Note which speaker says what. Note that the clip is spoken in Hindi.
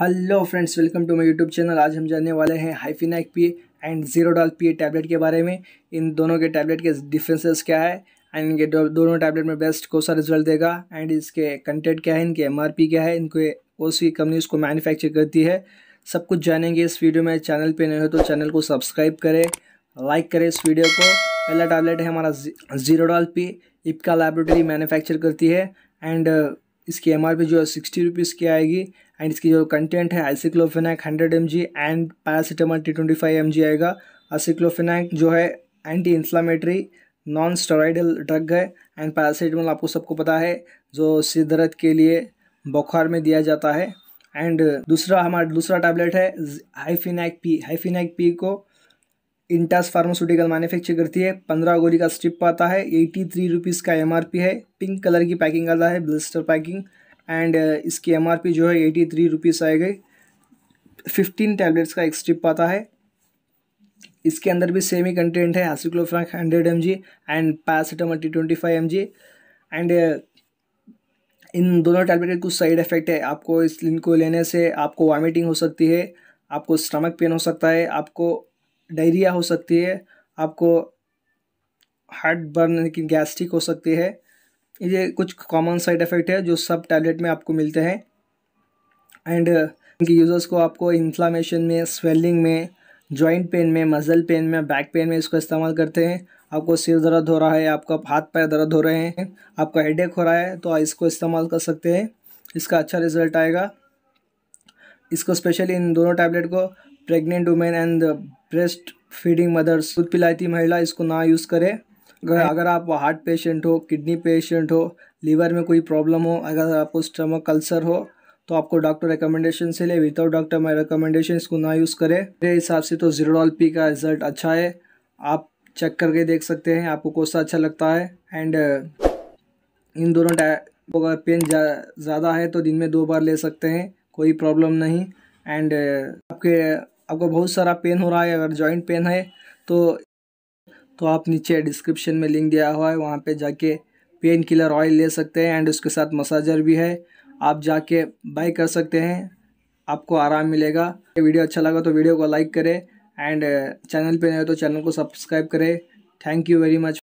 Speaker 1: hello friends welcome to my YouTube channel आज हम जानने वाले हैं Hifenac P and Zerodol P tablet के बारे में इन दोनों के टैबलेट के डिफरेंसेस क्या है एंड इनके दोनों टैबलेट में बेस्ट कौन सा रिजल्ट देगा एंड इसके कंटेंट क्या है इनके एमआरपी क्या है इनके कौन सी कंपनी उसको मैन्युफैक्चर करती है सब कुछ जानेंगे इस वीडियो में चैनल पर नहीं हो तो चैनल को सब्सक्राइब करें लाइक करें इस वीडियो को पहला टैबलेट है हमारा Zerodol P Ipca laboratory manufacture करती है एंड इसकी एम जो है सिक्सटी रुपीज़ की आएगी एंड इसकी जो कंटेंट है aceclofenac hundred M and paracetamol three twenty five M आएगा एसिक्लोफिनैक जो है anti inflammatory non steroidal drug है एंड पैरासीटामॉल आपको सबको पता है जो सिर दर्द के लिए बुखार में दिया जाता है एंड दूसरा हमारा दूसरा टैबलेट है हाइफिनैक पी हाइफिनैक पी को इंटास फार्मास्यूटिकल मैन्युफैक्चर करती है पंद्रह गोली का स्ट्रिप आता है एटी थ्री रुपीज़ का एमआरपी है पिंक कलर की पैकिंग आता है ब्लिस्टर पैकिंग एंड uh, इसकी एम जो है एटी थ्री रुपीज़ आएगा फिफ्टीन टैबलेट्स का एक स्ट्रिप आता है इसके अंदर भी सेम ही कंटेंट है aceclofenac hundred M and paracetamol three twenty five M and इन दोनों टैबलेट के कुछ साइड इफेक्ट है आपको इस इनको लेने से आपको वॉमिटिंग हो सकती है आपको स्टमक पेन हो सकता है आपको डायरिया हो सकती है आपको हार्ट बर्न गैस्ट्रिक हो सकती है ये कुछ कॉमन साइड इफ़ेक्ट है जो सब टैबलेट में आपको मिलते हैं एंड इनके यूज़र्स को आपको इन्फ्लामेशन में स्वेलिंग में जॉइंट पेन में मज़ल पेन में बैक पेन में इसको इस्तेमाल करते हैं आपको सिर दर्द हो रहा है आपका हाथ पैर दर्द हो रहे हैं आपका हेडेक हो रहा है तो इसको इस्तेमाल कर सकते हैं इसका अच्छा रिजल्ट आएगा इसको स्पेशली इन दोनों टैबलेट को pregnant women and breastfeeding mothers दूध पिलाती महिला इसको ना यूज़ करें अगर अगर आप हार्ट पेशेंट हो किडनी पेशेंट हो लीवर में कोई प्रॉब्लम हो अगर आपको स्टमक अल्सर हो तो आपको डॉक्टर रिकमेंडेशन से ले विदाउट डॉक्टर माई रिकमेंडेशन इसको ना यूज़ करें मेरे हिसाब से तो जीरोडॉल पी का रिजल्ट अच्छा है आप चेक करके देख सकते हैं आपको कौन सा अच्छा लगता है एंड uh, इन दोनों अगर पेन ज़्यादा है तो दिन में दो बार ले सकते हैं कोई प्रॉब्लम नहीं एंड uh, आपके आपको बहुत सारा पेन हो रहा है अगर जॉइंट पेन है तो तो आप नीचे डिस्क्रिप्शन में लिंक दिया हुआ है वहाँ पे जाके पेन किलर ऑयल ले सकते हैं एंड उसके साथ मसाजर भी है आप जाके बाय कर सकते हैं आपको आराम मिलेगा वीडियो अच्छा लगा तो वीडियो को लाइक करें एंड चैनल पे नहीं हो तो चैनल को सब्सक्राइब करें थैंक यू वेरी मच